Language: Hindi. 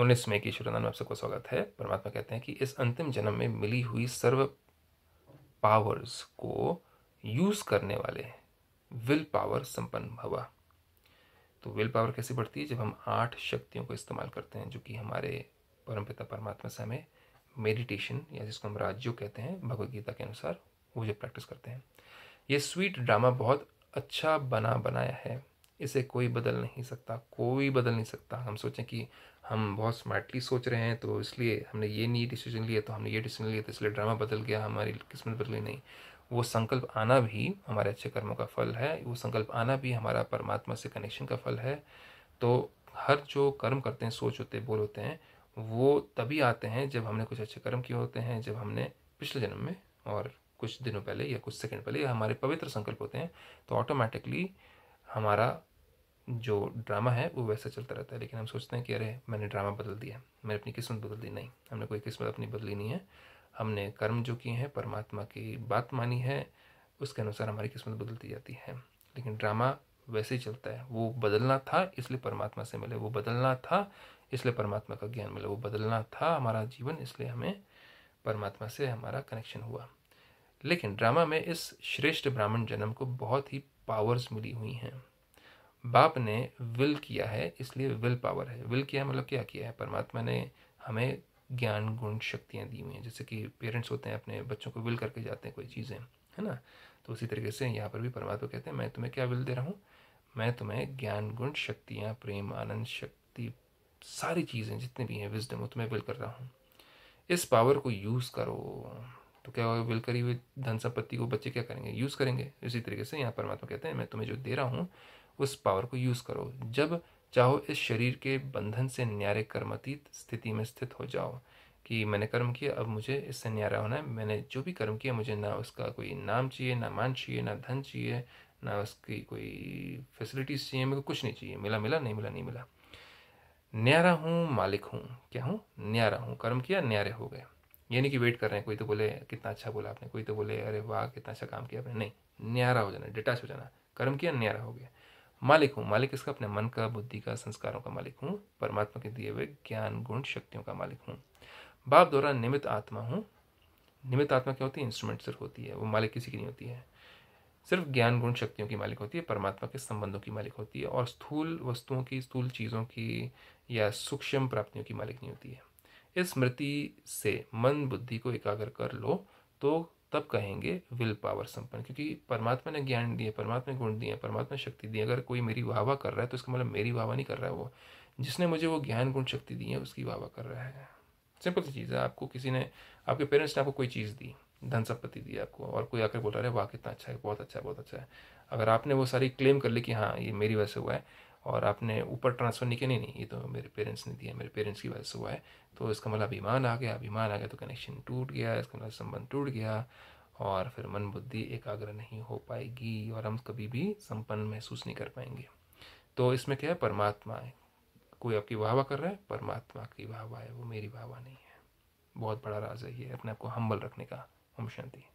उन्नीस मई की शुरुआत में आप सबको स्वागत है परमात्मा कहते हैं कि इस अंतिम जन्म में मिली हुई सर्व पावर्स को यूज़ करने वाले विल पावर संपन्न भवा तो विल पावर कैसे बढ़ती है जब हम आठ शक्तियों को इस्तेमाल करते हैं जो कि हमारे परमपिता परमात्मा से हमें मेडिटेशन या जिसको हम राज्यों कहते हैं भगवदगीता के अनुसार वो जो प्रैक्टिस करते हैं ये स्वीट ड्रामा बहुत अच्छा बना बनाया है इसे कोई बदल नहीं सकता कोई बदल नहीं सकता हम सोचें कि हम बहुत स्मार्टली सोच रहे हैं तो इसलिए हमने ये नहीं डिसीजन लिया तो हमने ये डिसीजन लिया तो इसलिए ड्रामा बदल गया हमारी किस्मत बदली नहीं वो संकल्प आना भी हमारे अच्छे कर्मों का फल है वो संकल्प आना भी हमारा परमात्मा से कनेक्शन का फल है तो हर जो कर्म करते हैं सोच होते हैं बोल होते हैं वो तभी आते हैं जब हमने कुछ अच्छे कर्म किए होते हैं जब हमने पिछले जन्म में और कुछ दिनों पहले या कुछ सेकंड पहले या हमारे पवित्र संकल्प होते हैं तो ऑटोमेटिकली हमारा जो ड्रामा है वो वैसा चलता रहता है लेकिन हम सोचते हैं कि अरे मैंने ड्रामा बदल दिया मैंने अपनी किस्मत बदल दी नहीं हमने कोई किस्मत अपनी बदली नहीं है हमने कर्म जो किए हैं परमात्मा की बात मानी है उसके अनुसार हमारी किस्मत बदलती जाती है लेकिन ड्रामा वैसे ही चलता है वो बदलना था इसलिए परमात्मा से मिले वो बदलना था इसलिए परमात्मा का ज्ञान मिला वो बदलना था हमारा जीवन इसलिए हमें परमात्मा से हमारा कनेक्शन हुआ लेकिन ड्रामा में इस श्रेष्ठ ब्राह्मण जन्म को बहुत ही पावर्स मिली हुई हैं बाप ने विल किया है इसलिए विल पावर है विल किया है मतलब क्या किया है परमात्मा ने हमें ज्ञान गुण शक्तियाँ दी हुई हैं जैसे कि पेरेंट्स होते हैं अपने बच्चों को विल करके जाते हैं कोई चीज़ें है ना तो उसी तरीके से यहाँ पर भी परमात्मा कहते हैं मैं तुम्हें क्या विल दे रहा हूँ मैं तुम्हें ज्ञान गुण शक्तियाँ प्रेम आनंद शक्ति सारी चीज़ें जितनी भी हैं विजडम वो तुम्हें विल कर रहा हूँ इस पावर को यूज़ करो तो क्या होगा विल करी हुई धन संपत्ति को बच्चे क्या करेंगे यूज़ करेंगे इसी तरीके से यहाँ परमात्मा कहते हैं मैं तुम्हें जो दे रहा हूँ उस पावर को यूज़ करो जब चाहो इस शरीर के बंधन से न्यारे कर्मातीत स्थिति में स्थित हो जाओ कि मैंने कर्म किया अब मुझे इससे न्यारा होना है मैंने जो भी कर्म किया मुझे ना उसका कोई नाम चाहिए ना मान चाहिए ना धन चाहिए ना उसकी कोई फैसिलिटीज़ चाहिए मेरे को कुछ नहीं चाहिए मिला मिला नहीं मिला नहीं मिला न्यारा हूँ मालिक हूँ क्या हूँ न्यारा हूँ कर्म किया न्यारे हो गए ये नहीं कि वेट कर रहे हैं कोई तो बोले कितना अच्छा बोला आपने कोई तो बोले अरे वाह कितना अच्छा काम किया आपने नहीं न्यारा हो जाना डिटैच हो जाना कर्म किया न्यारा हो गया मालिक हूँ मालिक इसका अपने मन का बुद्धि का संस्कारों का मालिक हूँ परमात्मा के दिए हुए ज्ञान गुण शक्तियों का मालिक हूँ बाप द्वारा निमित आत्मा हूँ निमित आत्मा क्या होती है इंस्ट्रूमेंट सिर्फ होती है वो मालिक किसी की नहीं होती है सिर्फ ज्ञान गुण शक्तियों की मालिक होती है परमात्मा के संबंधों की मालिक होती है और स्थूल वस्तुओं की स्थूल चीज़ों की या सूक्ष्म प्राप्तियों की मालिक नहीं होती है इस स्मृति से मन बुद्धि को एकाग्र कर लो तो तब कहेंगे विल पावर संपन्न क्योंकि परमात्मा ने ज्ञान दिए परमात्मा ने गुण दिए परमात्मा ने शक्ति दी अगर कोई मेरी वाहवा कर रहा है तो इसका मतलब मेरी वाहवा नहीं कर रहा है वो जिसने मुझे वो ज्ञान गुण शक्ति दी है उसकी वाहवा कर रहा है सिंपल सी चीज़ है आपको किसी ने आपके पेरेंट्स ने आपको कोई चीज़ दी धन संपत्ति दी आपको और कोई आकर बोल रहा है वाह कितना अच्छा है बहुत अच्छा है बहुत अच्छा है अगर आपने वो सारी क्लेम कर ली कि हाँ ये मेरी वजह से हुआ है और आपने ऊपर ट्रांसफ़र नहीं किया नहीं नहीं ये तो मेरे पेरेंट्स ने दिया मेरे पेरेंट्स की वजह से हुआ है तो इसका मतलब अभिमान आ गया अभिमान आ गया तो कनेक्शन टूट गया इसका मतलब संबंध टूट गया और फिर मन बुद्धि एकाग्र नहीं हो पाएगी और हम कभी भी संपन्न महसूस नहीं कर पाएंगे तो इसमें क्या है परमात्मा है कोई आपकी वाहवा कर रहा है परमात्मा की वाहवा है वो मेरी वाहवा नहीं है बहुत बड़ा राज है ये अपने आप को हम्बल रखने का ओम शांति